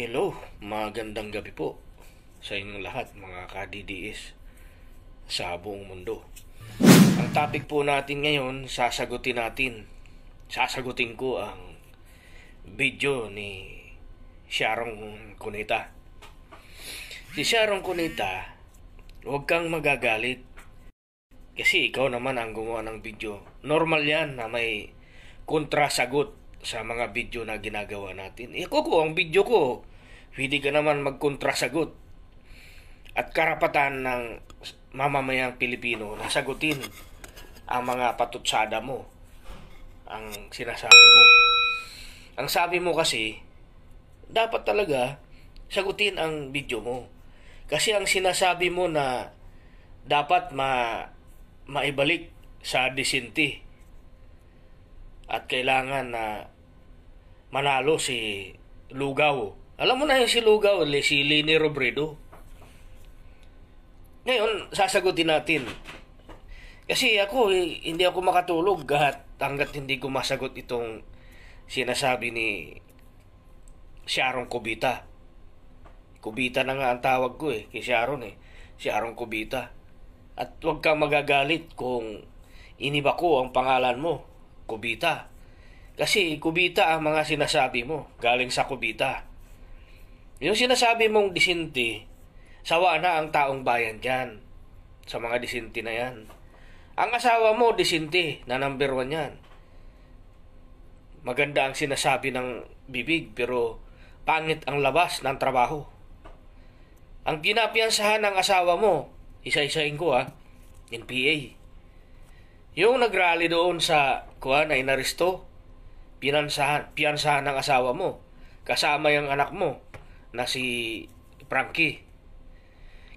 Hello, magandang gabi po sa inyong lahat mga KDDS dds sa buong mundo. Ang topic po natin ngayon, sasagutin natin, sasagutin ko ang video ni Sharon Cuneta. Si Sharon Cuneta, huwag kang magagalit kasi ikaw naman ang gumawa ng video. Normal yan na may kontrasagot sa mga video na ginagawa natin. Eh, ko ang video ko, Pwede ka naman magkontrasagot at karapatan ng mamamayang Pilipino na sagutin ang mga patutsada mo, ang sinasabi mo. Ang sabi mo kasi, dapat talaga sagutin ang video mo. Kasi ang sinasabi mo na dapat ma maibalik sa disinti at kailangan na manalo si Lugaw alam mo na yung silugaw, si Lini Robredo. Ngayon, sasagutin natin. Kasi ako, eh, hindi ako makatulog hanggat, hanggat hindi ko masagot itong sinasabi ni Sharon Kubita. Kubita na nga ang tawag ko eh, kay Sharon eh. Sharon Kubita. At huwag kang magagalit kung iniba ko ang pangalan mo, Kubita. Kasi Kubita ang mga sinasabi mo, galing sa Kubita. Yung sinasabi mong disinti, sawa na ang taong bayan dyan sa mga disinti na yan. Ang asawa mo, disinti, na number one yan. Maganda ang sinasabi ng bibig, pero pangit ang labas ng trabaho. Ang pinapiansahan ng asawa mo, isa-isain ko ha, ah, NPA. Yung nagrally doon sa kuha na inaristo, pinansahan, piansahan ng asawa mo, kasama yung anak mo, na si Frankie.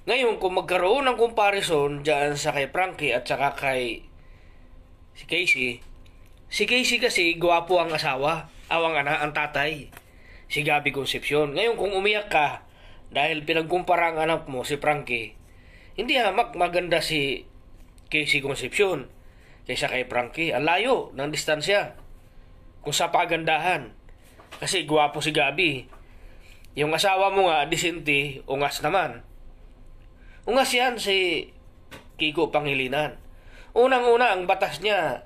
Ngayon, kung magkaroon ng comparison dyan sa kay Frankie at saka kay si Casey, si Casey kasi gwapo ang asawa, awang ana, ang tatay, si Gabby Concepcion. Ngayon, kung umiyak ka dahil pinagkumpara ang anak mo, si Frankie, hindi hamak maganda si Casey Concepcion kaysa kay Frankie. Ang layo ng distansya kung sa pagandahan. Kasi gwapo si Gabby yung asawa mo nga, disinti, ungas naman. Ungas yan si Kiko Pangilinan. Unang-una ang batas niya,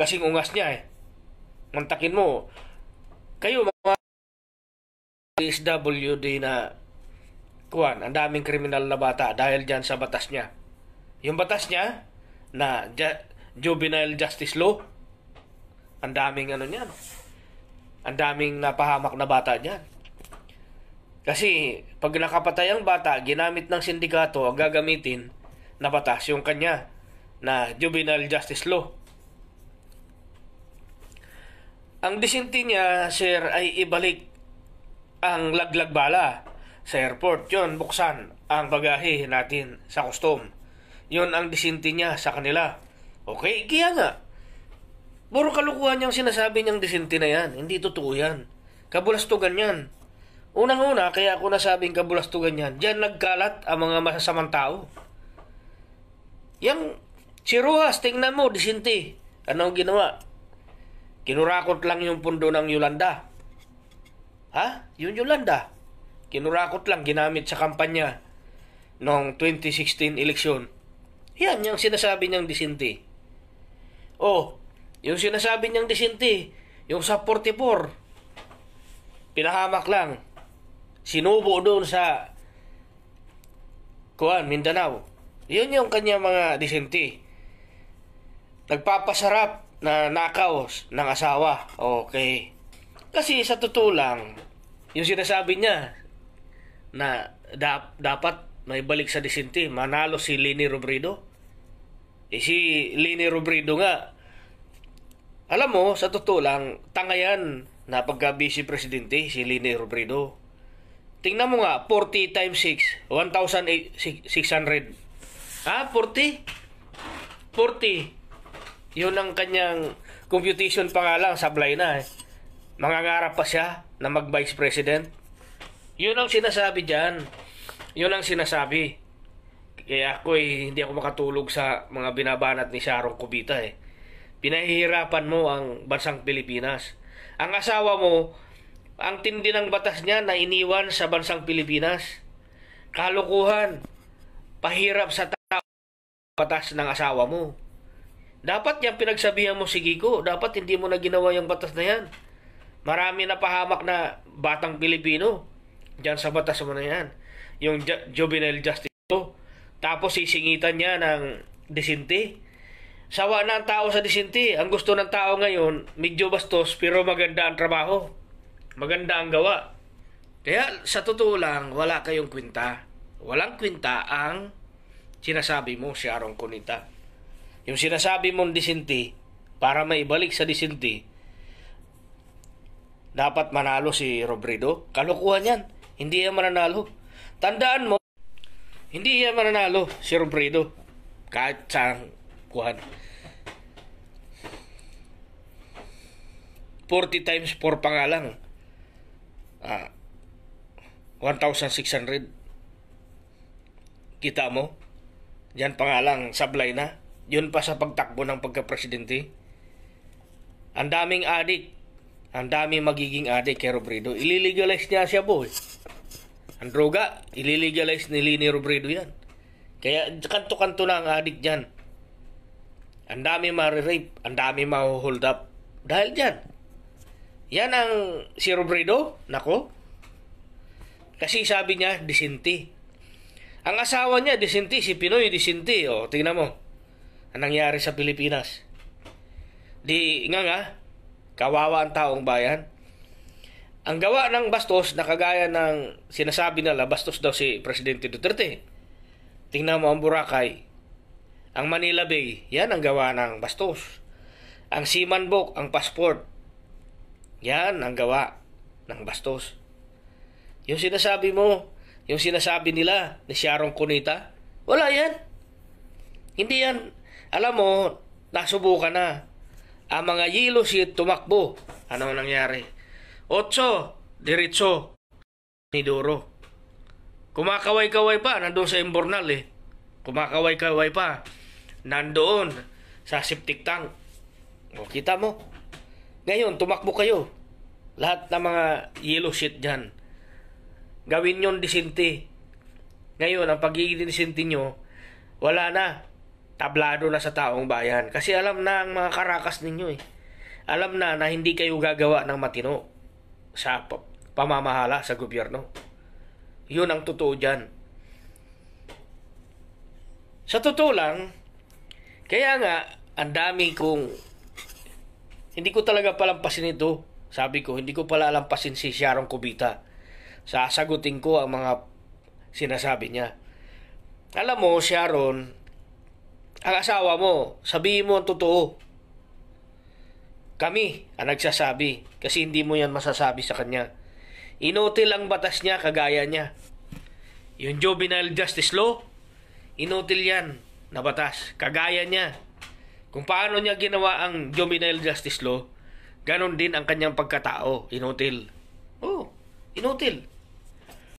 kasing ungas niya eh. Mantakin mo, kayo mga SWD na kuan, ang daming kriminal na bata dahil dyan sa batas niya. Yung batas niya na ju- juvenile justice law, ang daming ano niyan. Ang daming napahamak na bata diyan. Kasi pag nakapatay ang bata, ginamit ng sindikato ang gagamitin na batas yung kanya na juvenile justice law. Ang disinti niya, sir, ay ibalik ang laglag bala sa airport. Yon, buksan ang bagahe natin sa custom. Yon ang disinti niya sa kanila. Okay, kaya nga. Puro kalukuhan niyang sinasabi niyang disinti na yan. Hindi totoo yan. Kabulastugan yan. Unang-una, kaya ako nasabing kabulastugan yan, diyan nagkalat ang mga masasamang tao. Yang si Rojas, tingnan mo, disinti. Ano ang ginawa? Kinurakot lang yung pundo ng Yolanda. Ha? Yung Yolanda. Kinurakot lang, ginamit sa kampanya noong 2016 eleksyon. Yan yung sinasabi niyang disinti. Oh, yung sinasabi niyang disinti, yung sa 44, pinahamak lang sinubo doon sa Kuan, Mindanao. Yun yung kanya mga disente. Nagpapasarap na nakaw ng asawa. Okay. Kasi sa totoo lang, yung sinasabi niya na da- dapat may balik sa disente, manalo si Lini Robredo. Eh si Lini Robredo nga, alam mo, sa totoo lang, yan na pagka vice presidente si Lini Robredo. Tingnan mo nga, 40 times 6, 1,600. Ha? 40? 40. Yun ang kanyang computation pa nga lang, sablay na eh. Mangangarap pa siya na mag-vice president. Yun ang sinasabi dyan. Yun ang sinasabi. Kaya ako eh, hindi ako makatulog sa mga binabanat ni Sharon Kubita eh. Pinahihirapan mo ang bansang Pilipinas. Ang asawa mo, ang tindi ng batas niya na iniwan sa bansang Pilipinas. Kalukuhan, pahirap sa tao batas ng asawa mo. Dapat yan pinagsabihan mo si Giko. Dapat hindi mo na ginawa yung batas na yan. Marami na pahamak na batang Pilipino dyan sa batas mo na yan. Yung juvenile justice to. Tapos sisingitan niya ng disinti. Sawa na ang tao sa disinti. Ang gusto ng tao ngayon, medyo bastos pero maganda ang trabaho. Maganda ang gawa. Kaya sa totoo lang, wala kayong kwinta. Walang kwinta ang sinasabi mo si Aaron Kunita. Yung sinasabi mong disinti, para maibalik sa disinti, dapat manalo si Robredo. Kalokohan yan. Hindi yan mananalo. Tandaan mo, hindi yan mananalo si Robredo. Kahit sa kuhan. 40 times 4 pa nga lang ah, 1,600 kita mo yan pangalang nga sablay na yun pa sa pagtakbo ng pagkapresidente ang daming adik ang daming magiging adik kay Robredo ililegalize niya siya boy ang droga ililegalize nili ni Robredo yan kaya kanto-kanto na ang adik dyan ang dami ma-rape ang dami ma-hold up dahil dyan yan ang si Robredo, nako. Kasi sabi niya, disinti. Ang asawa niya, disinti. Si Pinoy, disinti. O, tingnan mo. Ang nangyari sa Pilipinas. Di, nga nga, kawawa ang taong bayan. Ang gawa ng bastos na kagaya ng sinasabi nila, bastos daw si Presidente Duterte. Tingnan mo ang Boracay, ang Manila Bay, yan ang gawa ng bastos. Ang Simanbok, ang passport, yan ang gawa ng bastos. Yung sinasabi mo, yung sinasabi nila ni Sharon Cunita, wala yan. Hindi yan. Alam mo, nasubukan na. Ang mga yilo si tumakbo. Ano nangyari? Otso, diritso, ni Duro. Kumakaway-kaway pa, nandoon sa Imbornal eh. Kumakaway-kaway pa, nandoon sa septic tank. O, kita mo, ngayon, tumakbo kayo. Lahat ng mga yellow shit dyan. Gawin yon disinte. Ngayon, ang pagiging disinte nyo, wala na. Tablado na sa taong bayan. Kasi alam na ang mga karakas ninyo eh. Alam na na hindi kayo gagawa ng matino sa pamamahala sa gobyerno. Yun ang totoo dyan. Sa totoo lang, kaya nga, ang dami kong hindi ko talaga palampasin ito. Sabi ko, hindi ko pala alampasin si Sharon Kubita. Sasagutin ko ang mga sinasabi niya. Alam mo, Sharon, ang asawa mo, sabihin mo ang totoo. Kami ang nagsasabi kasi hindi mo yan masasabi sa kanya. Inutil ang batas niya kagaya niya. Yung juvenile justice law, inutil yan na batas kagaya niya. Kung paano niya ginawa ang juvenile justice law, ganon din ang kanyang pagkatao, inutil. oh, inutil.